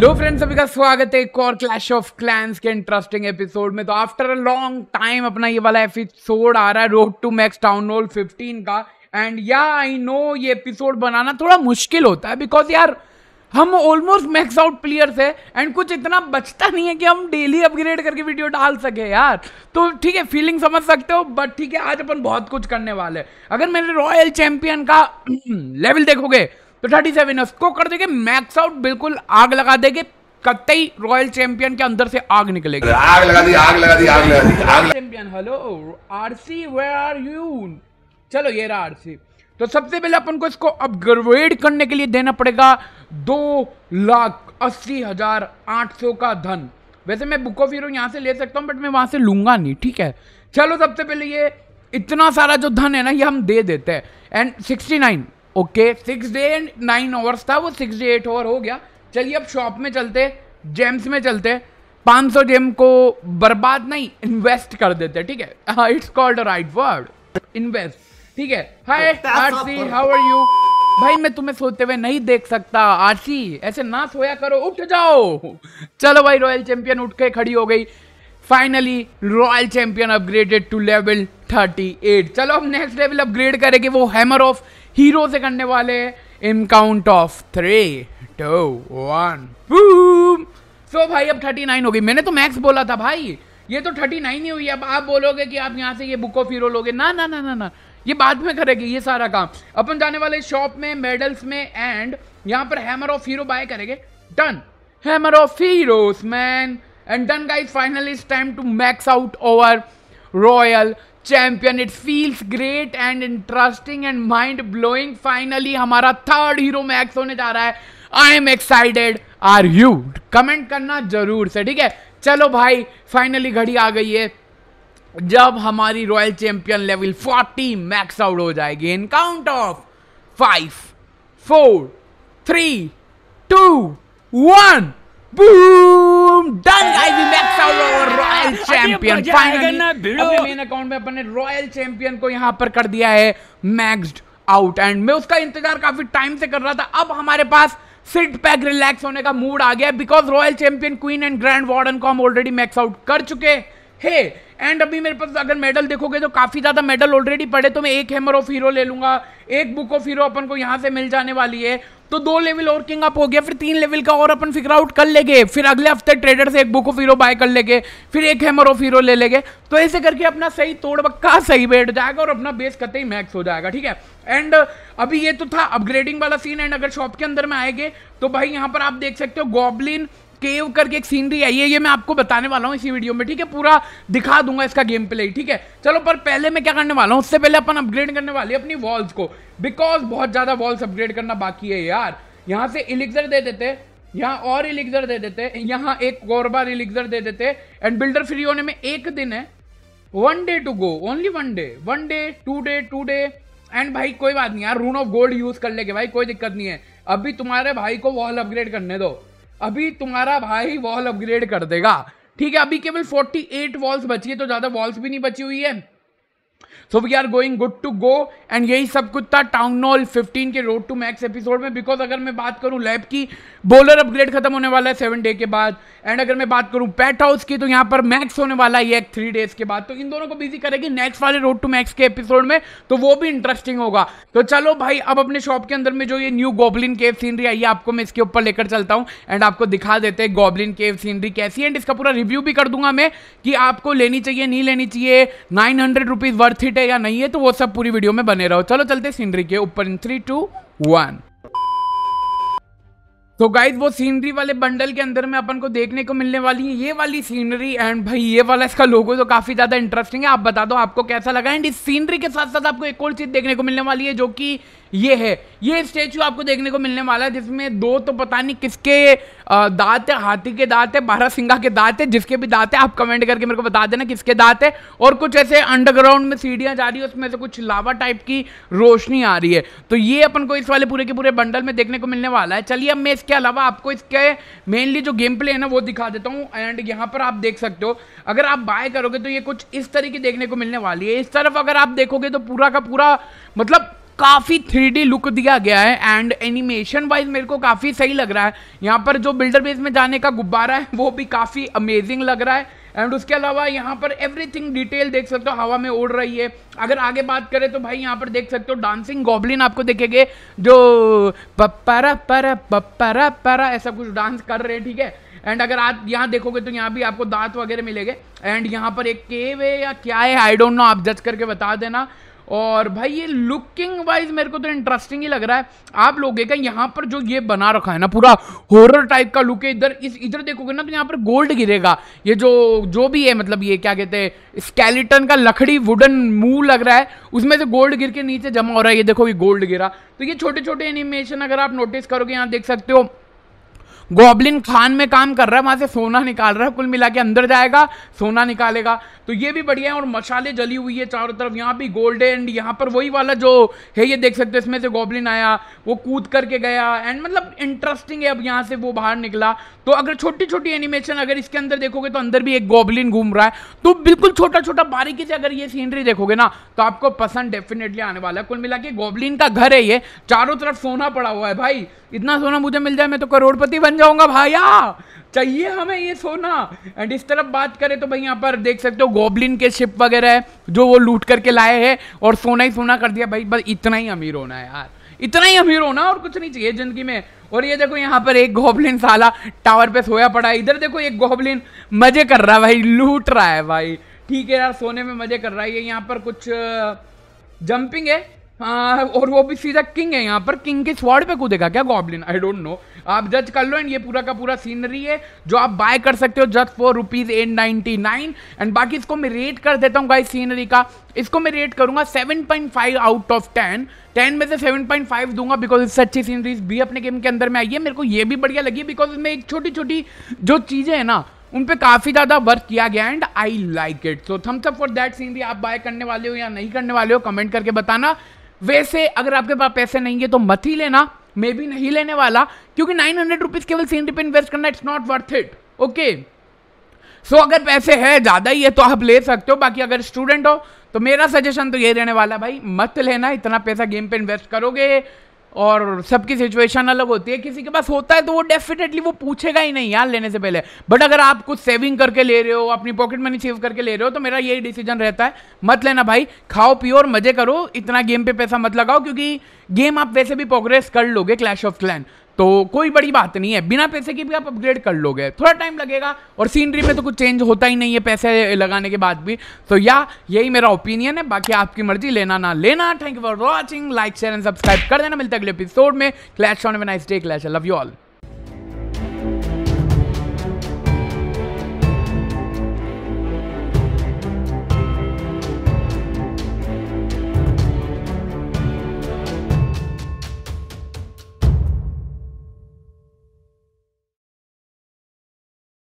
hello friends सभी का स्वागत है एक और क्लैश ऑफ क्लैंस के इंटरेस्टिंग एपिसोड में तो आफ्टर अ लॉन्ग टाइम अपना ये वाला एपिसोड आ रहा है road to max town hall 15 का एंड या आई नो ये एपिसोड बनाना थोड़ा मुश्किल होता है बिकॉज यार हम ऑलमोस्ट मैक्स आउट प्लेयर्स है एंड कुछ इतना बचता नहीं है कि हम डेली अपग्रेड करके वीडियो डाल सके यार तो ठीक है फीलिंग समझ सकते हो बट ठीक है आज अपन बहुत कुछ करने वाले अगर मेरे रॉयल चैंपियन का लेवल देखोगे तो थर्टी सेवन है उसको कर देंगे मैक्स आउट बिल्कुल आग लगा देंगे कतई रॉयल चैंपियन के अंदर से आग निकलेगी आग लगा दी आग लगा दी आग लगा दी आग champion hello RC where are you चलो ये रहा आरसी तो सबसे पहले अपन को इसको अपग्रेड करने के लिए देना पड़ेगा दो लाख अस्सी हजार आठ सौ का धन वैसे मैं बुक ऑफ हीरो यहाँ से ले सकता हूँ बट मैं वहां से लूंगा नहीं ठीक है चलो सबसे पहले ये इतना सारा जो धन है ना ये हम दे देते हैं and sixty nine okay six day and nine hours था वो सिक्स डे एट आवर हो गया चलिए अब शॉप में चलते जेम्स में चलते पाँच सौ जेम को बर्बाद नहीं इन्वेस्ट कर देते ठीक है it's called right word invest ठीक है hi RC how are you भाई मैं तुम्हें सोते हुए नहीं देख सकता आरसी ऐसे ना सोया करो उठ जाओ चलो भाई रॉयल चैंपियन उठ के खड़ी हो गई finally royal champion upgraded to level thirty eight चलो हम नेक्स्ट लेवल अपग्रेड करेंगे वो हैमर ऑफ हीरो से करने वाले in count of three two one so भाई अब थर्टी नाइन हो गई मैंने तो मैक्स बोला था भाई ये तो थर्टी नाइन ही हुई अब आप बोलोगे कि आप यहाँ से ये बुक ऑफ हीरो लोगे ना ना ना ना ना ये बाद में करेंगे ये सारा काम अपन जाने वाले शॉप में मेडल्स में एंड यहाँ पर हैमर ऑफ हीरो बाय करेंगे done hammer of heroes man and done guys final it's time to max out over royal champion it feels great and interesting and mind blowing finally हमारा third hero max होने जा रहा है I am excited are you comment करना जरूर से ठीक है चलो भाई फाइनली घड़ी आ गई है जब हमारी royal champion level 40 max out हो जाएगी in count of five four three two one boom done guys we max out over royal champion finally अपने मेन अकाउंट में अपन ने रॉयल चैंपियन को यहां पर कर दिया है मैक्स्ड आउट एंड मैं उसका इंतजार काफी टाइम से कर रहा था अब हमारे पास सिट पैक रिलैक्स होने का मूड आ गया because royal champion queen and grand warden को हम ऑलरेडी मैक्स आउट कर चुके हैं है एंड अभी मेरे पास अगर मेडल देखोगे तो काफ़ी ज़्यादा मेडल ऑलरेडी पड़े तो मैं एक हैमर ऑफ हीरो ले लूँगा एक बुक ऑफ हीरो अपन को यहाँ से मिल जाने वाली है तो दो लेवल और किंग अप हो गया फिर तीन लेवल का और अपन फिगर आउट कर लेंगे फिर अगले हफ्ते ट्रेडर से एक बुक ऑफ हीरो बाय कर लेंगे फिर एक हैमर ऑफ हीरो ले लेंगे तो ऐसे करके अपना सही तोड़ बक्का सही बैठ जाएगा और अपना बेस कतई मैक्स हो जाएगा ठीक है एंड अभी ये तो था अपग्रेडिंग वाला सीन एंड अगर शॉप के अंदर में आएंगे तो भाई यहाँ पर आप देख सकते हो गॉबलिन केव करके एक सीनरी आई है ये मैं आपको बताने वाला हूँ इसी वीडियो में ठीक है पूरा दिखा दूंगा इसका गेम प्ले ठीक है चलो पर पहले मैं क्या करने वाला हूँ उससे पहले अपन अपग्रेड करने वाले अपनी वॉल्स को बिकॉज बहुत ज़्यादा वॉल्स अपग्रेड करना बाकी है यार यहाँ से इलिक्सर दे देते यहाँ और इलिक्सर दे देते यहाँ एक और बार इलिक्सर दे देते एंड बिल्डर फ्री होने में एक दिन है one day to go only one day one day today today and भाई कोई बात नहीं यार रून ऑफ गोल्ड यूज कर लेके भाई कोई दिक्कत नहीं है अभी तुम्हारे भाई को वॉल अपग्रेड करने दो अभी तुम्हारा भाई वॉल अपग्रेड कर देगा ठीक है अभी केवल 48 वॉल्स बची है तो ज़्यादा वॉल्स भी नहीं बची हुई है so we are going good to go and यही सब कुछ था टाउन हॉल फिफ्टीन के रोड टू मैक्स एपिसोड में बिकॉज अगर मैं बात करूँ लैब की बॉलर अपग्रेड खत्म होने वाला है सेवन डे के बाद एंड अगर मैं बात करूँ पैट हाउस की तो यहाँ पर मैक्स होने वाला है एक थ्री डेज के बाद तो इन दोनों को बिजी करेगी नेक्स्ट वाले रोड टू मैक्स के एपिसोड में तो वो भी इंटरेस्टिंग होगा तो चलो भाई अब अपने शॉप के अंदर में जो ये न्यू गोबलिन केव सीनरी आई है आपको मैं इसके ऊपर लेकर चलता हूँ एंड आपको दिखा देते हैं गोबलिन केव सीनरी कैसी एंड इसका पूरा रिव्यू भी कर दूंगा मैं कि आपको लेनी चाहिए नहीं लेनी चाहिए nine hundred rupees worth worth it है या नहीं है तो वो सब पूरी वीडियो में बने रहो चलो चलते सीनरी के ऊपर थ्री टू वन तो गाइज वो सीनरी वाले बंडल के अंदर में अपन को देखने को मिलने वाली है ये वाली सीनरी एंड भाई ये वाला इसका लोगो तो काफी ज्यादा इंटरेस्टिंग है आप बता दो आपको कैसा लगा एंड इस सीनरी के साथ साथ आपको एक और चीज देखने को मिलने वाली है जो कि ये है ये स्टेचू आपको देखने को मिलने वाला है जिसमें दो तो पता नहीं किसके दांत है हाथी के दांत है बारह सिंगा के दांत है जिसके भी दांत है आप कमेंट करके मेरे को बता देना किसके दांत है और कुछ ऐसे अंडरग्राउंड में सीढ़ियाँ जा रही है उसमें से कुछ लावा टाइप की रोशनी आ रही है तो ये अपन को इस वाले पूरे के पूरे बंडल में देखने को मिलने वाला है चलिए अब मैं इसके अलावा आपको इसके मेनली जो गेम प्ले है ना वो दिखा देता हूँ एंड यहाँ पर आप देख सकते हो अगर आप बाय करोगे तो ये कुछ इस तरीके देखने को मिलने वाली है इस तरफ अगर आप देखोगे तो पूरा का पूरा मतलब काफ़ी थ्री लुक दिया गया है एंड एनिमेशन वाइज मेरे को काफ़ी सही लग रहा है यहाँ पर जो बिल्डर बेस में जाने का गुब्बारा है वो भी काफ़ी अमेजिंग लग रहा है एंड उसके अलावा यहाँ पर एवरीथिंग डिटेल देख सकते हो हवा में उड़ रही है अगर आगे बात करें तो भाई यहाँ पर देख सकते हो डांसिंग गॉबलिन आपको देखेंगे जो पपरा परा पपरा परा ऐसा कुछ डांस कर रहे हैं ठीक है एंड अगर आप यहाँ देखोगे तो यहाँ भी आपको दांत वगैरह मिलेंगे एंड यहाँ पर एक केव है या क्या है आई डोंट नो आप जज करके बता देना और भाई ये लुकिंग वाइज मेरे को तो इंटरेस्टिंग ही लग रहा है आप लोग का यहाँ पर जो ये बना रखा है ना पूरा हॉरर टाइप का लुक है इधर इस इधर देखोगे ना तो यहाँ पर गोल्ड गिरेगा ये जो जो भी है मतलब ये क्या कहते हैं स्केलेटन का लकड़ी वुडन मुंह लग रहा है उसमें से गोल्ड गिर के नीचे जमा हो रहा है ये देखो ये गोल्ड गिरा तो ये छोटे छोटे एनिमेशन अगर आप नोटिस करोगे यहाँ देख सकते हो गॉबलिन खान में काम कर रहा है वहां से सोना निकाल रहा है कुल मिला के अंदर जाएगा सोना निकालेगा तो ये भी बढ़िया है और मशाले जली हुई है चारों तरफ यहाँ भी गोल्ड एंड यहाँ पर वही वाला जो है ये देख सकते हो इसमें से गॉबलिन आया वो कूद करके गया एंड मतलब इंटरेस्टिंग है अब यहाँ से वो बाहर निकला तो अगर छोटी छोटी एनिमेशन अगर इसके अंदर देखोगे तो अंदर भी एक गॉबलिन घूम रहा है तो बिल्कुल छोटा छोटा बारीकी से अगर ये सीनरी देखोगे ना तो आपको पसंद डेफिनेटली आने वाला है कुल मिला के का घर है ये चारों तरफ सोना पड़ा हुआ है भाई इतना सोना मुझे मिल जाए मैं तो करोड़पति बन जाऊंगा भाया चाहिए हमें ये सोना एंड इस तरफ बात करें तो भाई यहाँ पर देख सकते हो गोबलिन के शिप वगैरह है जो वो लूट करके लाए हैं और सोना ही सोना कर दिया भाई बस इतना ही अमीर होना है यार इतना ही अमीर होना और कुछ नहीं चाहिए जिंदगी में और ये देखो यहाँ पर एक गोबलिन साला टावर पे सोया पड़ा है इधर देखो एक गोबलिन मजे कर रहा है भाई लूट रहा है भाई ठीक है यार सोने में मजे कर रहा है ये यहाँ पर कुछ जंपिंग है हाँ और वो भी सीधा किंग है यहाँ पर किंग के स्वाड पे कूदेगा क्या गॉबलिन आई डोंट नो आप जज कर लो एंड ये पूरा का पूरा सीनरी है जो आप बाय कर सकते हो just for rupees eight ninety nine and बाकी इसको मैं रेट कर देता हूँ गाइस सीनरी का इसको मैं रेट करूंगा seven point five out of ten ten में से सेवन पॉइंट फाइव दूंगा बिकॉज इससे अच्छी सीनरीज भी अपने गेम के अंदर में आई है मेरे को ये भी बढ़िया लगी बिकॉज इसमें एक छोटी छोटी जो चीज़ें हैं ना उन पे काफ़ी ज़्यादा वर्क किया गया and I like it so thumbs up for that scenery आप बाय करने वाले हो या नहीं करने वाले हो कमेंट करके बताना वैसे अगर आपके पास पैसे नहीं है तो मत ही लेना मैं भी नहीं लेने वाला क्योंकि नाइन हंड्रेड रुपीज़ केवल सीनरी पे इन्वेस्ट करना it's not worth it okay so अगर पैसे है ज़्यादा ही है तो आप ले सकते हो बाकी अगर स्टूडेंट हो तो मेरा सजेशन तो ये रहने वाला भाई मत लेना इतना पैसा गेम पे इन्वेस्ट करोगे और सबकी सिचुएशन अलग होती है किसी के पास होता है तो वो डेफिनेटली वो पूछेगा ही नहीं यार लेने से पहले बट अगर आप कुछ सेविंग करके ले रहे हो अपनी पॉकेट मनी सेव करके ले रहे हो तो मेरा यही डिसीजन रहता है मत लेना भाई खाओ पियो और मजे करो इतना गेम पे पैसा मत लगाओ क्योंकि गेम आप वैसे भी प्रोग्रेस कर लोगे क्लैश ऑफ क्लैन तो कोई बड़ी बात नहीं है बिना पैसे के भी आप अपग्रेड कर लोगे थोड़ा टाइम लगेगा और सीनरी में तो कुछ चेंज होता ही नहीं है पैसे लगाने के बाद भी तो या यही मेरा ओपिनियन है बाकी आपकी मर्जी लेना ना लेना thank you for watching like share and subscribe कर देना मिलते अगले एपिसोड में clash on nice day clash love you all